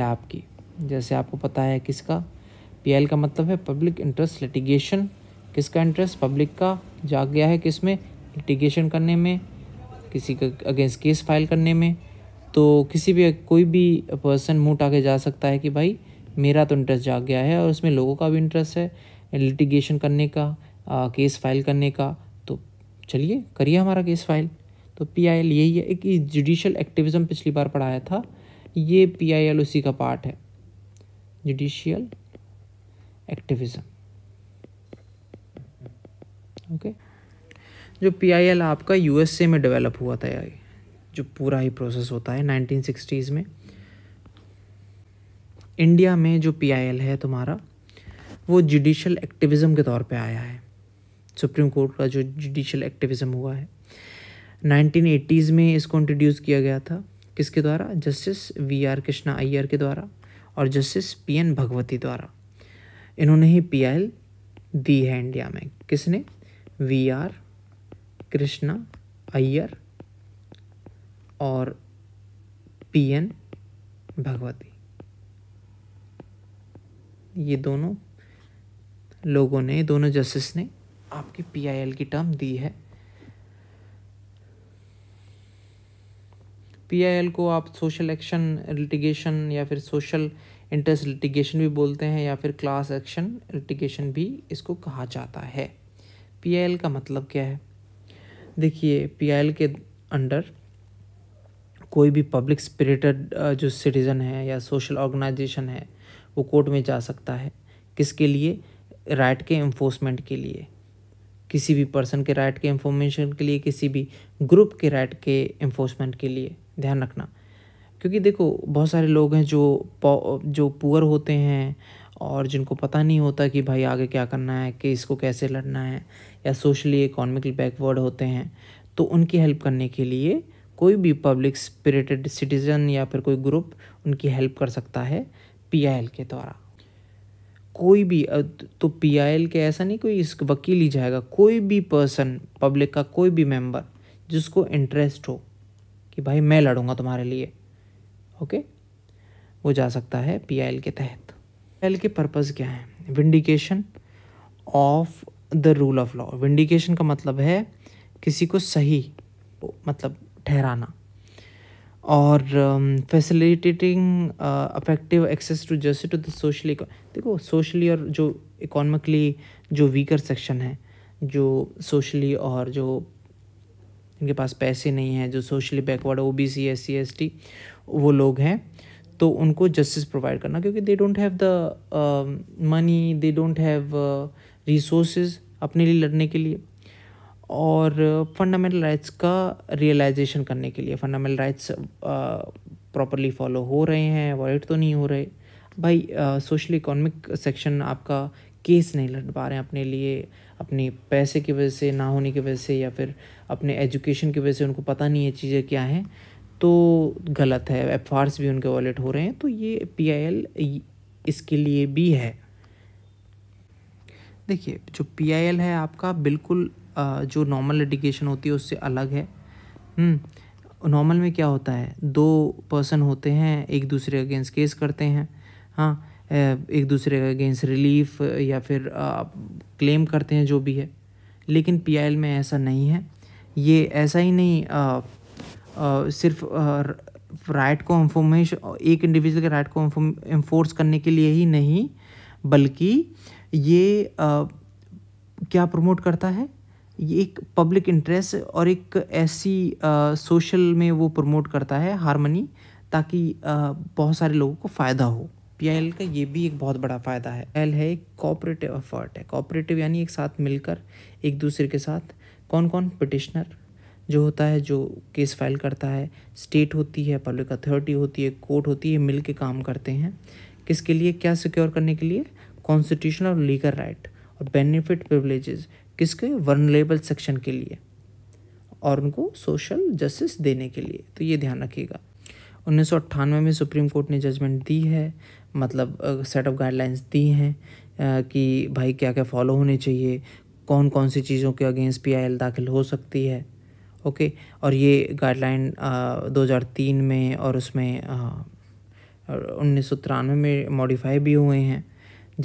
है आपकी जैसे आपको पता है किसका पीएल का मतलब है पब्लिक इंटरेस्ट लिटिगेशन किसका इंटरेस्ट पब्लिक का जाग गया है किस में लिटिगेशन करने में किसी का अगेंस्ट केस फाइल करने में तो किसी भी कोई भी पर्सन मुँह टाके जा सकता है कि भाई मेरा तो इंटरेस्ट जाग गया है और उसमें लोगों का भी इंटरेस्ट है लिटिगेशन करने का आ, केस फाइल करने का तो चलिए करिए हमारा केस फाइल तो पी आई एल यही है एक जुडिशल एक्टिविज़म पिछली बार पढ़ाया था ये पी आई एल उसी का पार्ट है जुडिशियल एक्टिविज़म ओके जो पी आई एल आपका यू एस ए में डेवलप हुआ था जो पूरा ही प्रोसेस होता है नाइनटीन सिक्सटीज़ में इंडिया में जो पी आई एल है तुम्हारा वो जुडिशल एक्टिविज़म के तौर पे आया है सुप्रीम कोर्ट का जो जुडिशल एक्टिविज़म हुआ है नाइनटीन एटीज़ में इसको इंट्रोड्यूस किया गया था किसके द्वारा justice V R Krishna Iyer के द्वारा और जस्टिस पी एन भगवती द्वारा इन्होंने ही पी आई एल दी है इंडिया में किसने वी आर कृष्णा अय्यर और पी एन भगवती ये दोनों लोगों ने दोनों जस्टिस ने आपकी पी आई एल की टर्म दी है पीआईएल को आप सोशल एक्शन लिटिगेशन या फिर सोशल इंटरेस्ट लिटिगेशन भी बोलते हैं या फिर क्लास एक्शन लिटिगेशन भी इसको कहा जाता है पीआईएल का मतलब क्या है देखिए पीआईएल के अंडर कोई भी पब्लिक स्पिरिटेड जो सिटीज़न है या सोशल ऑर्गेनाइजेशन है वो कोर्ट में जा सकता है किसके लिए राइट के इन्फोर्समेंट के लिए किसी भी पर्सन के राइट के इन्फॉर्मेशन के लिए किसी भी ग्रुप के राइट के इन्फोर्समेंट के लिए ध्यान रखना क्योंकि देखो बहुत सारे लोग हैं जो जो पुअर होते हैं और जिनको पता नहीं होता कि भाई आगे क्या करना है कि इसको कैसे लड़ना है या सोशली इकोनॉमिकली बैकवर्ड होते हैं तो उनकी हेल्प करने के लिए कोई भी पब्लिक स्पिरिटेड सिटीज़न या फिर कोई ग्रुप उनकी हेल्प कर सकता है पीआईएल के द्वारा कोई भी तो पीआईएल के ऐसा नहीं कोई इस वकील ही जाएगा कोई भी पर्सन पब्लिक का कोई भी मेंबर जिसको इंटरेस्ट हो कि भाई मैं लड़ूंगा तुम्हारे लिए ओके वो जा सकता है पी के तहत पी के पर्पज़ क्या है vindication of the rule of law vindication का मतलब है किसी को सही मतलब ठहराना और facilitating effective access to justice to the socially देखो सोशली और जो इकोनॉमिकली जो वीकर सेक्शन है जो सोशली और जो जिनके पास पैसे नहीं हैं जो socially backward O B C S C S T वो लोग हैं तो उनको जस्टिस प्रोवाइड करना क्योंकि they don't have the money they don't have resource अपने लिए लड़ने के लिए और फंडामेंटल राइट्स का रियलाइजेशन करने के लिए फंडामेंटल राइट्स प्रॉपरली फॉलो हो रहे हैं वॉलेट तो नहीं हो रहे भाई सोशल इकोनॉमिक सेक्शन आपका केस नहीं लड़ पा रहे हैं अपने लिए अपने पैसे की वजह से ना होने की वजह से या फिर अपने एजुकेशन की वजह से उनको पता नहीं है चीज़ें क्या हैं तो गलत है एफ भी उनके वॉलेट हो रहे हैं तो ये पी इसके लिए भी है देखिए जो पी है आपका बिल्कुल जो नॉर्मल एडिकेशन होती है उससे अलग है नॉर्मल हम्म, में क्या होता है दो पर्सन होते हैं एक दूसरे अगेंस्ट केस करते हैं हाँ एक दूसरे के अगेंस्ट रिलीफ या फिर क्लेम करते हैं जो भी है लेकिन पी में ऐसा नहीं है ये ऐसा ही नहीं आ, आ, सिर्फ राइट को इन्फॉर्मेशन एक इंडिविजुअल के राइट को इन्फोर्स करने के लिए ही नहीं बल्कि ये आ, क्या प्रमोट करता है ये एक पब्लिक इंटरेस्ट और एक ऐसी सोशल में वो प्रमोट करता है हारमनी ताकि बहुत सारे लोगों को फ़ायदा हो पी का ये भी एक बहुत बड़ा फ़ायदा है एल है एक कॉपरेटिव एफर्ट है कॉपरेटिव यानी एक साथ मिलकर एक दूसरे के साथ कौन कौन पिटिशनर जो होता है जो केस फाइल करता है स्टेट होती है पब्लिक अथॉरिटी होती है कोर्ट होती है मिल के काम करते हैं किसके लिए क्या सिक्योर करने के लिए कॉन्स्टिट्यूशन और लीगल राइट और बेनिफिट प्रिवलेजेस किसके वर्नलेबल सेक्शन के लिए और उनको सोशल जस्टिस देने के लिए तो ये ध्यान रखिएगा उन्नीस में सुप्रीम कोर्ट ने जजमेंट दी है मतलब सेट ऑफ गाइडलाइंस दी हैं कि भाई क्या क्या फॉलो होने चाहिए कौन कौन सी चीज़ों के अगेंस्ट पी दाखिल हो सकती है ओके और ये गाइडलाइन 2003 में और उसमें उन्नीस सौ तिरानवे में मॉडिफाई भी हुए हैं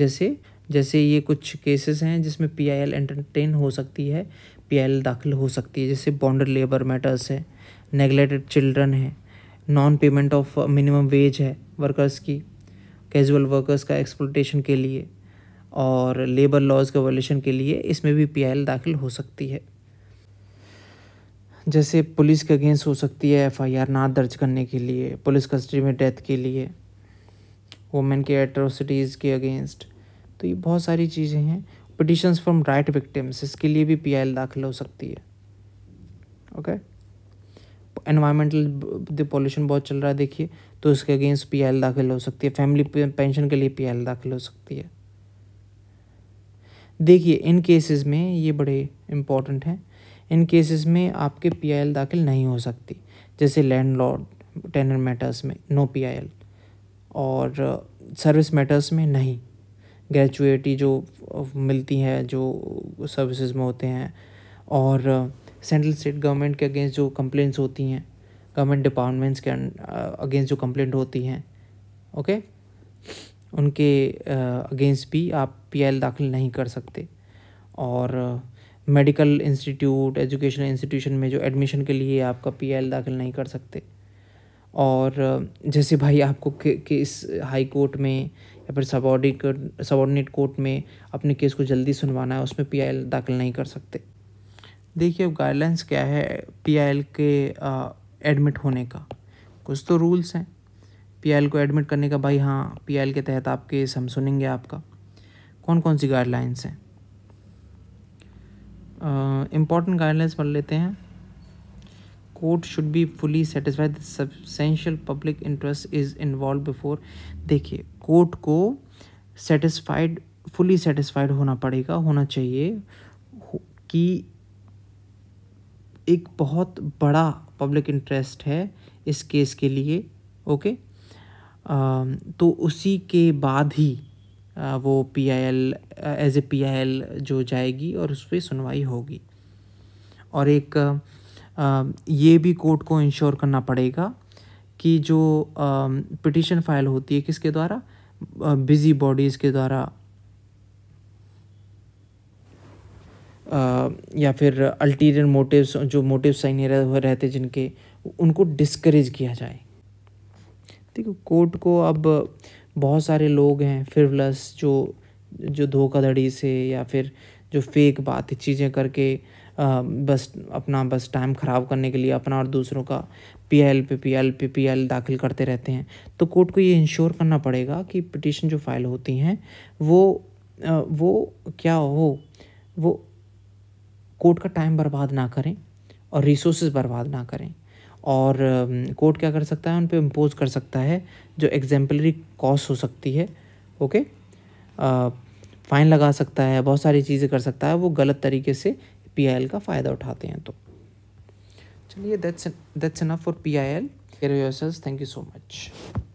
जैसे जैसे ये कुछ केसेस हैं जिसमें पी आई एल एंटरटेन हो सकती है पी आई एल दाखिल हो सकती है जैसे बॉन्डर लेबर मैटर्स है नेगलेटेड चिल्ड्रन है non payment of minimum wage है वर्कर्स की कैजुअल वर्कर्स का एक्सप्लोटेशन के लिए और लेबर लॉज के वॉल्यूशन के लिए इसमें भी पी दाखिल हो सकती है जैसे पुलिस के अगेंस्ट हो सकती है एफआईआर ना दर्ज करने के लिए पुलिस कस्टडी में डेथ के लिए वोमेन के एट्रोसिटीज़ के अगेंस्ट तो ये बहुत सारी चीज़ें हैं पटिशंस फ्रॉम राइट विक्टिम्स इसके लिए भी पी दाखिल हो सकती है ओके okay? एनवायरमेंटल पॉल्यूशन बहुत चल रहा है देखिए तो उसके अगेंस्ट पी दाखिल हो सकती है फैमिली पेंशन के लिए पी दाखिल हो सकती है देखिए इन केसेस में ये बड़े इम्पॉर्टेंट हैं इन केसेस में आपके पी दाखिल नहीं हो सकती जैसे लैंड लॉर्ड टेनर मैटर्स में नो पी और सर्विस मैटर्स में नहीं ग्रेचुएटी जो मिलती है जो सर्विसेज में होते हैं और सेंट्रल स्टेट गवर्नमेंट के अगेंस्ट जो कंप्लेंट्स होती हैं गवर्नमेंट डिपार्टमेंट्स के अगेंस्ट uh, जो कंप्लेंट होती हैं ओके उनके अगेंस्ट uh, भी आप पीआईएल दाखिल नहीं कर सकते और मेडिकल इंस्टीट्यूट एजुकेशनल इंस्टीट्यूशन में जो एडमिशन के लिए आपका पीआईएल दाखिल नहीं कर सकते और uh, जैसे भाई आपको केस हाई कोर्ट में या फिर सबॉर्डिनेट सबॉर्डिनेट कोर्ट में अपने केस को जल्दी सुनवाना है उसमें पीआईएल दाखिल नहीं कर सकते देखिए अब गाइडलाइंस क्या है पीआईएल के एडमिट होने का कुछ तो रूल्स हैं पीएल को एडमिट करने का भाई हाँ पीएल के तहत आपके हम सुनेंगे आपका कौन कौन सी गाइडलाइंस हैं इम्पॉर्टेंट गाइडलाइंस पढ़ लेते हैं court should be fully satisfied substantial public interest is involved before देखिए कोर्ट को सेटिस्फाइड फुली सेटिस्फाइड होना पड़ेगा होना चाहिए कि एक बहुत बड़ा पब्लिक इंटरेस्ट है इस केस के लिए ओके um, तो उसी के बाद ही uh, वो P I L as a P I L जो जाएगी और उस पर सुनवाई होगी और एक uh, um, ये भी कोर्ट को इंश्योर करना पड़ेगा कि जो पिटिशन um, फाइल होती है किसके द्वारा बिजी uh, बॉडीज़ के द्वारा या फिर अल्टीरियर मोटिव्स जो मोटिव रह, रहते जिनके उनको डिस्करेज किया जाए देखो कोर्ट को अब बहुत सारे लोग हैं फिरलस जो जो धोखाधड़ी से या फिर जो फेक बात चीज़ें करके आ, बस अपना बस टाइम ख़राब करने के लिए अपना और दूसरों का P L P P L P P L दाखिल करते रहते हैं तो कोर्ट को ये इंश्योर करना पड़ेगा कि पिटिशन जो फाइल होती हैं वो आ, वो क्या हो वो कोर्ट का टाइम बर्बाद ना करें और रिसोर्स बर्बाद ना करें और um, कोर्ट क्या कर सकता है उन पर इम्पोज कर सकता है जो एग्जाम्पलरी कॉस्ट हो सकती है ओके फ़ाइन uh, लगा सकता है बहुत सारी चीज़ें कर सकता है वो गलत तरीके से पी का फ़ायदा उठाते हैं तो चलिए that's that's enough for P I L thank you so much